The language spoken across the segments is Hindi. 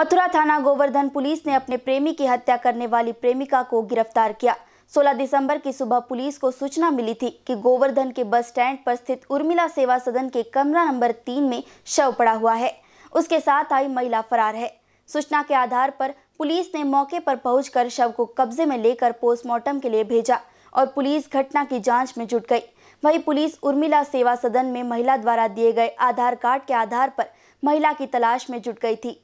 मथुरा थाना गोवर्धन पुलिस ने अपने प्रेमी की हत्या करने वाली प्रेमिका को गिरफ्तार किया 16 दिसंबर की सुबह पुलिस को सूचना मिली थी कि गोवर्धन के बस स्टैंड पर स्थित उर्मिला सेवा सदन के कमरा नंबर तीन में शव पड़ा हुआ है उसके साथ आई महिला फरार है सूचना के आधार पर पुलिस ने मौके पर पहुंचकर शव को कब्जे में लेकर पोस्टमार्टम के लिए भेजा और पुलिस घटना की जांच में जुट गई वही पुलिस उर्मिला सेवा सदन में महिला द्वारा दिए गए आधार कार्ड के आधार पर महिला की तलाश में जुट गई थी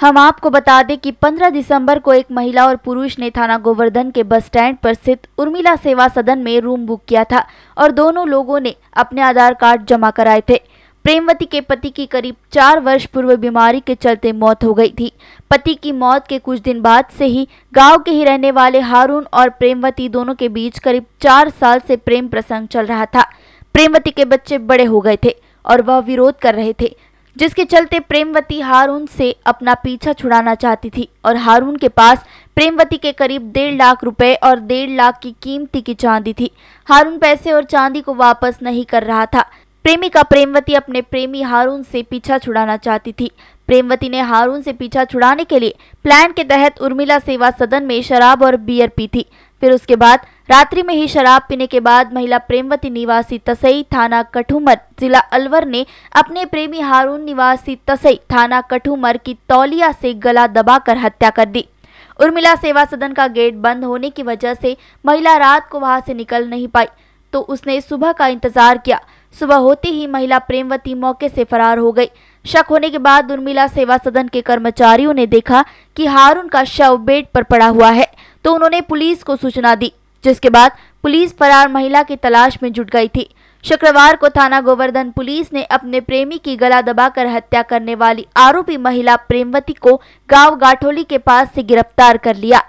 हम आपको बता दें कि 15 दिसंबर को एक महिला और पुरुष ने थाना गोवर्धन के बस स्टैंड पर स्थित उर्मिला सेवा सदन में रूम बुक किया था और दोनों लोगों ने अपने आधार कार्ड जमा कराए थे प्रेमवती के पति की करीब चार वर्ष पूर्व बीमारी के चलते मौत हो गई थी पति की मौत के कुछ दिन बाद से ही गांव के ही रहने वाले हारून और प्रेमवती दोनों के बीच करीब चार साल से प्रेम प्रसंग चल रहा था प्रेमवती के बच्चे बड़े हो गए थे और वह विरोध कर रहे थे जिसके चलते प्रेमवती हारून से अपना पीछा छुड़ाना चाहती थी और हारून के पास प्रेमवती के करीब डेढ़ लाख रुपए और डेढ़ लाख की कीमती की चांदी थी हारून पैसे और चांदी को वापस नहीं कर रहा था प्रेमिका प्रेमवती अपने प्रेमी हारून से पीछा छुड़ाना चाहती थी प्रेमवती ने हारून से पीछा छुड़ाने के लिए प्लान के तहत उर्मिला सेवा सदन में शराब और बियर पी थी फिर उसके बाद रात्रि में ही शराब पीने के बाद महिला प्रेमवती निवासी तसई थाना कठूमर जिला अलवर ने अपने प्रेमी हारून निवासी तसई थाना कठूमर की तौलिया से गला दबाकर हत्या कर दी उर्मिला सेवा सदन का गेट बंद होने की वजह से महिला रात को वहां से निकल नहीं पाई तो उसने सुबह का इंतजार किया सुबह होते ही महिला प्रेमवती मौके से फरार हो गई शक होने के बाद उर्मिला सेवा सदन के कर्मचारियों ने देखा कि हारून का शव बेड पर पड़ा हुआ है तो उन्होंने पुलिस को सूचना दी जिसके बाद पुलिस फरार महिला की तलाश में जुट गई थी शुक्रवार को थाना गोवर्धन पुलिस ने अपने प्रेमी की गला दबाकर हत्या करने वाली आरोपी महिला प्रेमवती को गांव गाठोली के पास से गिरफ्तार कर लिया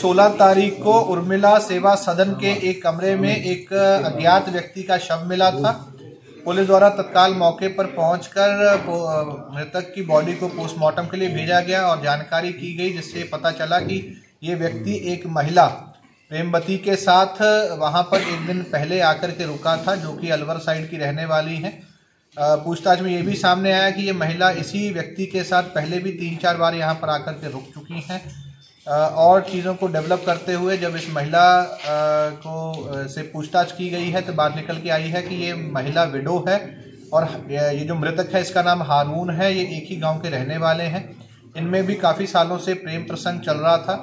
16 तारीख को उर्मिला सेवा सदन के एक कमरे में एक अज्ञात व्यक्ति का शव मिला था पुलिस द्वारा तत्काल मौके पर पहुंचकर मृतक की बॉडी को पोस्टमार्टम के लिए भेजा गया और जानकारी की गई जिससे पता चला कि ये व्यक्ति एक महिला प्रेमवती के साथ वहाँ पर एक दिन पहले आकर के रुका था जो कि अलवर साइड की रहने वाली हैं पूछताछ में ये भी सामने आया कि ये महिला इसी व्यक्ति के साथ पहले भी तीन चार बार यहाँ पर आकर के रुक चुकी हैं और चीज़ों को डेवलप करते हुए जब इस महिला को से पूछताछ की गई है तो बात निकल के आई है कि ये महिला विडो है और ये जो मृतक है इसका नाम हारून है ये एक ही गांव के रहने वाले हैं इनमें भी काफ़ी सालों से प्रेम प्रसंग चल रहा था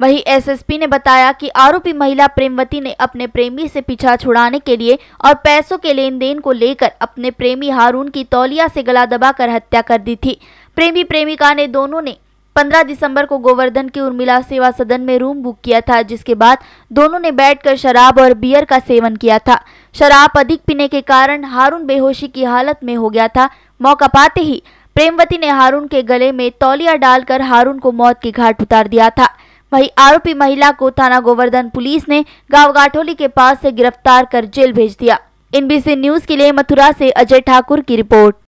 वहीं एसएसपी ने बताया कि आरोपी महिला प्रेमवती ने अपने प्रेमी से पीछा छुड़ाने के लिए और पैसों के लेन देन को लेकर अपने प्रेमी हारून की तौलिया से गला दबाकर हत्या कर दी थी प्रेमी प्रेमिका ने दोनों ने 15 दिसंबर को गोवर्धन के उर्मिला सेवा सदन में रूम बुक किया था जिसके बाद दोनों ने बैठकर शराब और बियर का सेवन किया था शराब अधिक पीने के कारण हारून बेहोशी की हालत में हो गया था मौका पाते ही प्रेमवती ने हारून के गले में तौलिया डालकर हारून को मौत की घाट उतार दिया था वहीं आरोपी महिला को थाना गोवर्धन पुलिस ने गांव गाठोली के पास से गिरफ्तार कर जेल भेज दिया एनबीसी न्यूज के लिए मथुरा से अजय ठाकुर की रिपोर्ट